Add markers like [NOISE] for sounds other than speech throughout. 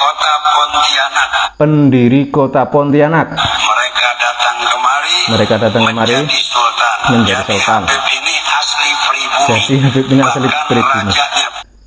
kota Pontianak. Pendiri kota Pontianak. Mereka datang kemari. Mereka datang kemari. Menjadi sultan. Menjadi sultan. Habib ini asli pribumi. Jadi Habib ini asli pribumi.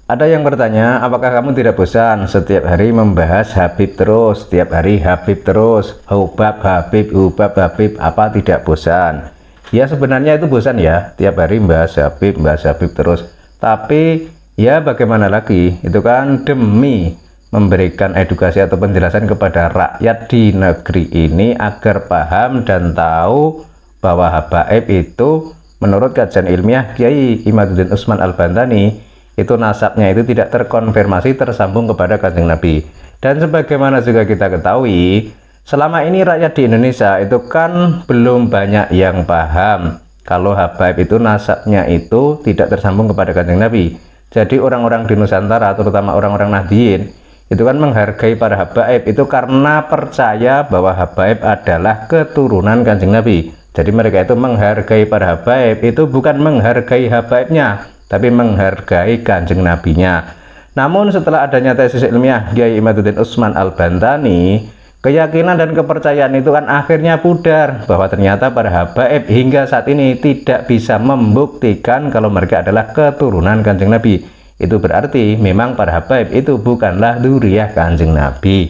Ada yang bertanya, apakah kamu tidak bosan setiap hari membahas Habib terus, setiap hari Habib terus, Hubab Habib, Hubab Habib, apa tidak bosan? Ya sebenarnya itu bosan ya, tiap hari membahas Habib, membahas Habib terus. Tapi ya bagaimana lagi, itu kan demi memberikan edukasi atau penjelasan kepada rakyat di negeri ini agar paham dan tahu bahwa habaib itu menurut kajian ilmiah Kiai Imaduddin Usman Al-Bantani itu nasabnya itu tidak terkonfirmasi tersambung kepada kajian Nabi dan sebagaimana juga kita ketahui selama ini rakyat di Indonesia itu kan belum banyak yang paham kalau habaib itu nasabnya itu tidak tersambung kepada kajian Nabi jadi orang-orang di Nusantara terutama orang-orang Nahdiyin itu kan menghargai para habaib itu karena percaya bahwa habaib adalah keturunan kancing Nabi jadi mereka itu menghargai para habaib itu bukan menghargai habaibnya tapi menghargai kanjeng nabinya namun setelah adanya tesis ilmiah Kiai Imaduddin Usman Al-Bantani keyakinan dan kepercayaan itu kan akhirnya pudar bahwa ternyata para habaib hingga saat ini tidak bisa membuktikan kalau mereka adalah keturunan kancing Nabi itu berarti memang para habaib itu bukanlah duriah kanjeng Nabi.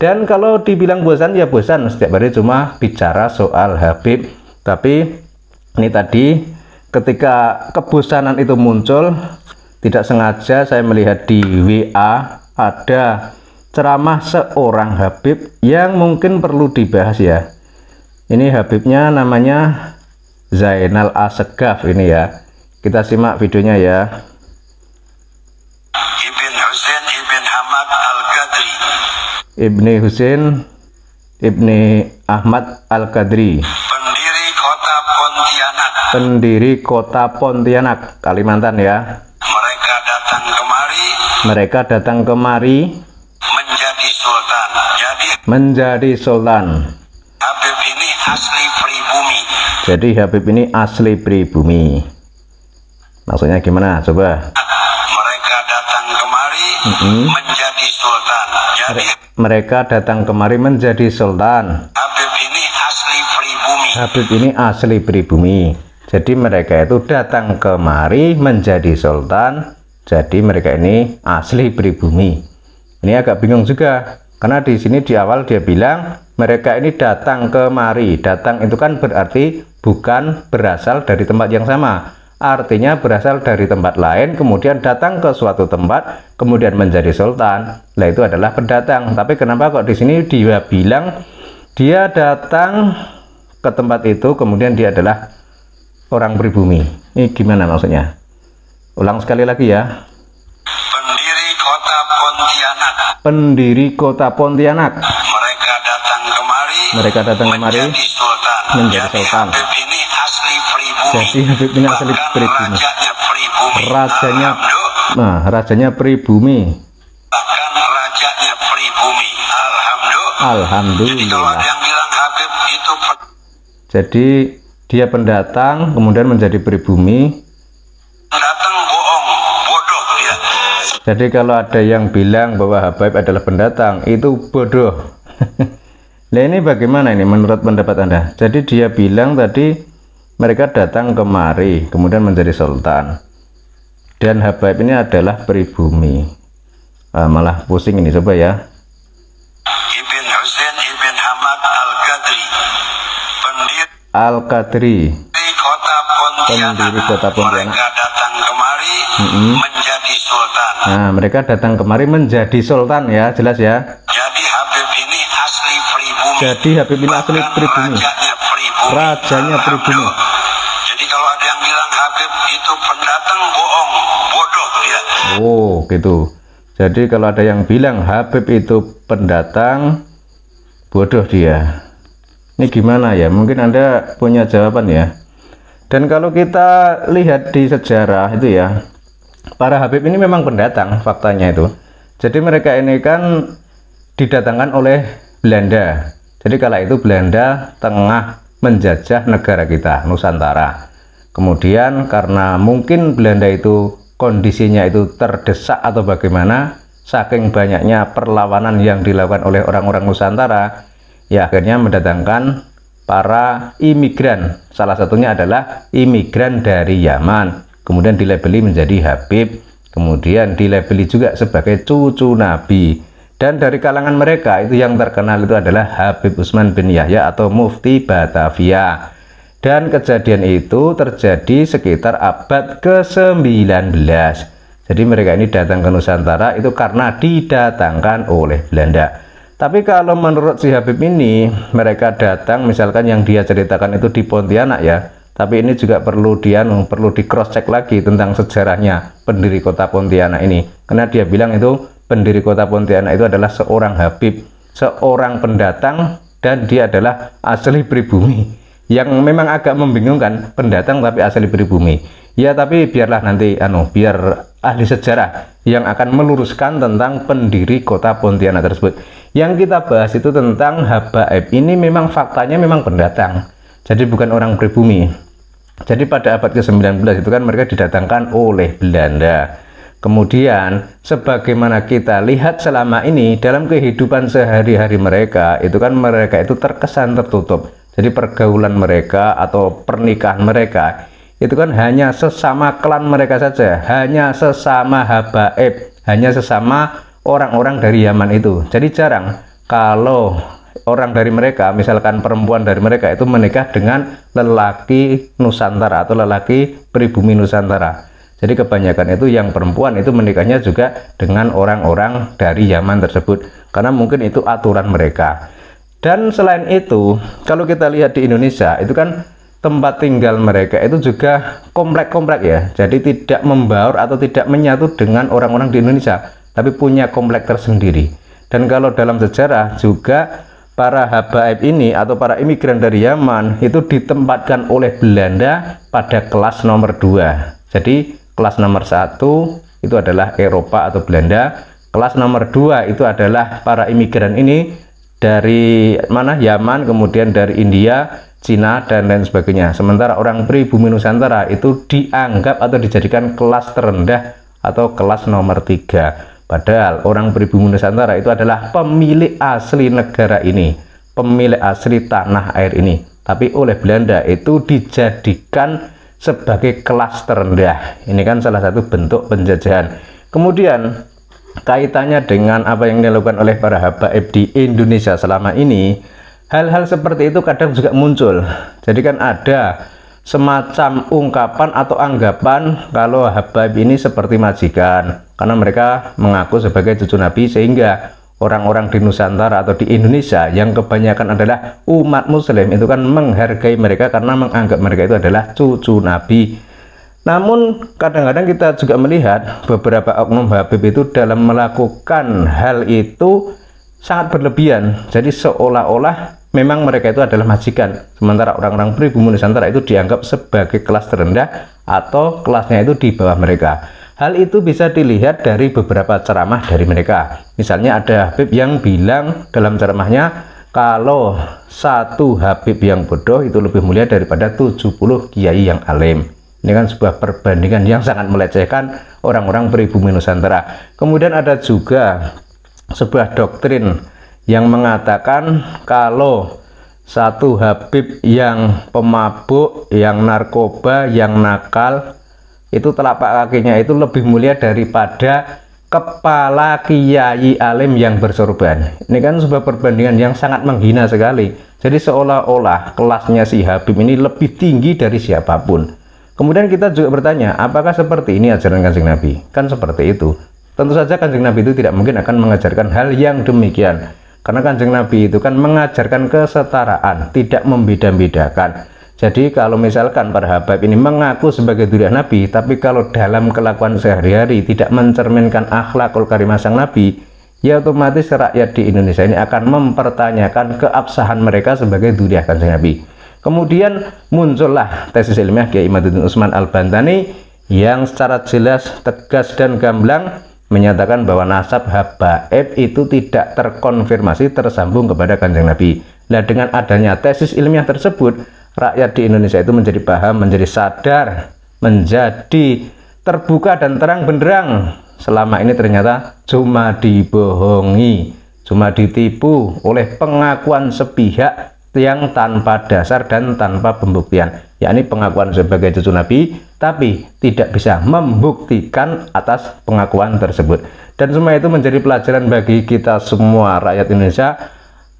Dan kalau dibilang bosan ya bosan, setiap hari cuma bicara soal Habib. Tapi ini tadi ketika kebosanan itu muncul, tidak sengaja saya melihat di WA ada ceramah seorang Habib yang mungkin perlu dibahas ya. Ini Habibnya namanya Zainal Asegaf ini ya. Kita simak videonya ya. Ibni Husin, Ibni Ahmad Al-Qadri pendiri kota Pontianak pendiri kota Pontianak Kalimantan ya mereka datang kemari mereka datang kemari menjadi sultan jadi menjadi sultan Habib ini asli pribumi jadi Habib ini asli pribumi maksudnya gimana coba mereka datang kemari mm -hmm. menjadi sultan mereka datang kemari menjadi sultan. Habib ini asli pribumi. Habib ini asli pribumi. Jadi mereka itu datang kemari menjadi sultan. Jadi mereka ini asli pribumi. Ini agak bingung juga karena di sini di awal dia bilang mereka ini datang kemari. Datang itu kan berarti bukan berasal dari tempat yang sama artinya berasal dari tempat lain, kemudian datang ke suatu tempat, kemudian menjadi sultan. Nah, itu adalah pendatang. Tapi kenapa kok di sini dia bilang dia datang ke tempat itu, kemudian dia adalah orang pribumi? Ini gimana maksudnya? Ulang sekali lagi ya. Pendiri kota Pontianak. Pendiri kota Pontianak. Mereka datang kemari. Mereka datang kemari. Menjadi sultan. Menjadi sultan jadi Habib Minang Salib pribumi rajanya ah, nah rajanya pribumi bahkan rajanya pribumi alhamdulillah alhamdulillah jadi jadi dia pendatang kemudian menjadi pribumi pendatang bohong bodoh ya jadi kalau ada yang bilang bahwa Habib adalah pendatang itu bodoh Nah [LAUGHS] ini bagaimana ini menurut pendapat Anda? Jadi dia bilang tadi mereka datang kemari kemudian menjadi sultan dan Habaib ini adalah pribumi uh, malah pusing ini coba ya Ibn Husain Ibn Hamad Al-Qadri pendiri Al-Qadri kota Pontianak pendiri kota Pontianak mereka datang kemari mm -hmm. menjadi sultan nah mereka datang kemari menjadi sultan ya jelas ya jadi Habib ini asli pribumi jadi Habib ini asli pribumi rajanya pribumi Oh gitu. Jadi kalau ada yang bilang Habib itu pendatang, bodoh dia. Ini gimana ya? Mungkin Anda punya jawaban ya. Dan kalau kita lihat di sejarah itu ya, para Habib ini memang pendatang faktanya itu. Jadi mereka ini kan didatangkan oleh Belanda. Jadi kala itu Belanda tengah menjajah negara kita, Nusantara. Kemudian karena mungkin Belanda itu kondisinya itu terdesak atau bagaimana saking banyaknya perlawanan yang dilakukan oleh orang-orang Nusantara ya akhirnya mendatangkan para imigran salah satunya adalah imigran dari Yaman kemudian dilabeli menjadi Habib kemudian dilabeli juga sebagai cucu Nabi dan dari kalangan mereka itu yang terkenal itu adalah Habib Usman bin Yahya atau Mufti Batavia dan kejadian itu terjadi sekitar abad ke-19. Jadi mereka ini datang ke Nusantara itu karena didatangkan oleh Belanda. Tapi kalau menurut si Habib ini, mereka datang misalkan yang dia ceritakan itu di Pontianak ya. Tapi ini juga perlu dia perlu di cross check lagi tentang sejarahnya pendiri kota Pontianak ini. Karena dia bilang itu pendiri kota Pontianak itu adalah seorang Habib, seorang pendatang dan dia adalah asli pribumi yang memang agak membingungkan pendatang tapi asli pribumi. Ya tapi biarlah nanti anu biar ahli sejarah yang akan meluruskan tentang pendiri kota Pontianak tersebut. Yang kita bahas itu tentang Habaib. Ini memang faktanya memang pendatang. Jadi bukan orang pribumi. Jadi pada abad ke-19 itu kan mereka didatangkan oleh Belanda. Kemudian, sebagaimana kita lihat selama ini dalam kehidupan sehari-hari mereka, itu kan mereka itu terkesan tertutup jadi pergaulan mereka atau pernikahan mereka itu kan hanya sesama klan mereka saja, hanya sesama habaib, hanya sesama orang-orang dari Yaman itu. Jadi jarang kalau orang dari mereka, misalkan perempuan dari mereka itu menikah dengan lelaki Nusantara atau lelaki pribumi Nusantara. Jadi kebanyakan itu yang perempuan itu menikahnya juga dengan orang-orang dari Yaman tersebut karena mungkin itu aturan mereka. Dan selain itu, kalau kita lihat di Indonesia, itu kan tempat tinggal mereka itu juga komplek-komplek ya. Jadi tidak membaur atau tidak menyatu dengan orang-orang di Indonesia, tapi punya komplek tersendiri. Dan kalau dalam sejarah juga para habaib ini atau para imigran dari Yaman itu ditempatkan oleh Belanda pada kelas nomor 2. Jadi kelas nomor 1 itu adalah Eropa atau Belanda, kelas nomor 2 itu adalah para imigran ini dari mana Yaman kemudian dari India Cina dan lain sebagainya sementara orang pribumi Nusantara itu dianggap atau dijadikan kelas terendah atau kelas nomor tiga padahal orang pribumi Nusantara itu adalah pemilik asli negara ini pemilik asli tanah air ini tapi oleh Belanda itu dijadikan sebagai kelas terendah ini kan salah satu bentuk penjajahan kemudian kaitannya dengan apa yang dilakukan oleh para habaib di Indonesia selama ini hal-hal seperti itu kadang juga muncul jadi kan ada semacam ungkapan atau anggapan kalau habaib ini seperti majikan karena mereka mengaku sebagai cucu nabi sehingga orang-orang di Nusantara atau di Indonesia yang kebanyakan adalah umat muslim itu kan menghargai mereka karena menganggap mereka itu adalah cucu nabi namun kadang-kadang kita juga melihat beberapa oknum Habib itu dalam melakukan hal itu sangat berlebihan. Jadi seolah-olah memang mereka itu adalah majikan. Sementara orang-orang pribumi Nusantara itu dianggap sebagai kelas terendah atau kelasnya itu di bawah mereka. Hal itu bisa dilihat dari beberapa ceramah dari mereka. Misalnya ada Habib yang bilang dalam ceramahnya, kalau satu Habib yang bodoh itu lebih mulia daripada 70 kiai yang alim. Ini kan sebuah perbandingan yang sangat melecehkan orang-orang pribumi Nusantara. Kemudian ada juga sebuah doktrin yang mengatakan kalau satu Habib yang pemabuk, yang narkoba, yang nakal itu telapak kakinya itu lebih mulia daripada kepala kiai alim yang bersorban. Ini kan sebuah perbandingan yang sangat menghina sekali. Jadi seolah-olah kelasnya si Habib ini lebih tinggi dari siapapun. Kemudian kita juga bertanya, apakah seperti ini ajaran kanjeng Nabi? Kan seperti itu. Tentu saja kanjeng Nabi itu tidak mungkin akan mengajarkan hal yang demikian. Karena kanjeng Nabi itu kan mengajarkan kesetaraan, tidak membeda-bedakan. Jadi kalau misalkan para habaib ini mengaku sebagai durian Nabi, tapi kalau dalam kelakuan sehari-hari tidak mencerminkan akhlakul karimah sang Nabi, ya otomatis rakyat di Indonesia ini akan mempertanyakan keabsahan mereka sebagai durian kanjeng Nabi. Kemudian muncullah tesis ilmiah Kiai Imaduddin Usman Al-Bantani yang secara jelas, tegas dan gamblang menyatakan bahwa nasab habaib itu tidak terkonfirmasi tersambung kepada kanjeng Nabi. Nah dengan adanya tesis ilmiah tersebut, rakyat di Indonesia itu menjadi paham, menjadi sadar, menjadi terbuka dan terang benderang. Selama ini ternyata cuma dibohongi, cuma ditipu oleh pengakuan sepihak yang tanpa dasar dan tanpa pembuktian yakni pengakuan sebagai cucu Nabi tapi tidak bisa membuktikan atas pengakuan tersebut dan semua itu menjadi pelajaran bagi kita semua rakyat Indonesia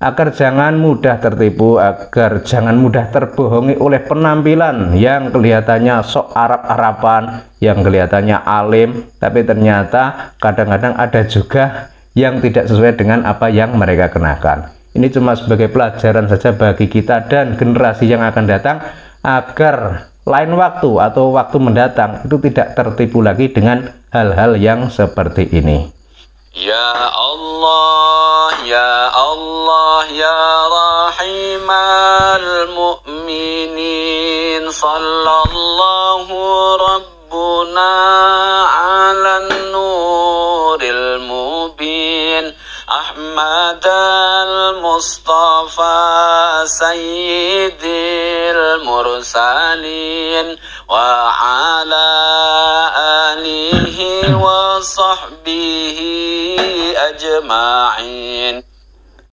agar jangan mudah tertipu agar jangan mudah terbohongi oleh penampilan yang kelihatannya sok Arab-Araban yang kelihatannya alim tapi ternyata kadang-kadang ada juga yang tidak sesuai dengan apa yang mereka kenakan ini cuma sebagai pelajaran saja bagi kita dan generasi yang akan datang agar lain waktu atau waktu mendatang itu tidak tertipu lagi dengan hal-hal yang seperti ini. Ya Allah, Ya Allah, Ya Rahimal Mu'minin Sallallahu Rabbuna Alan أحمد المصطفى سيد المرسلين وعلى آله وصحبه أجمعين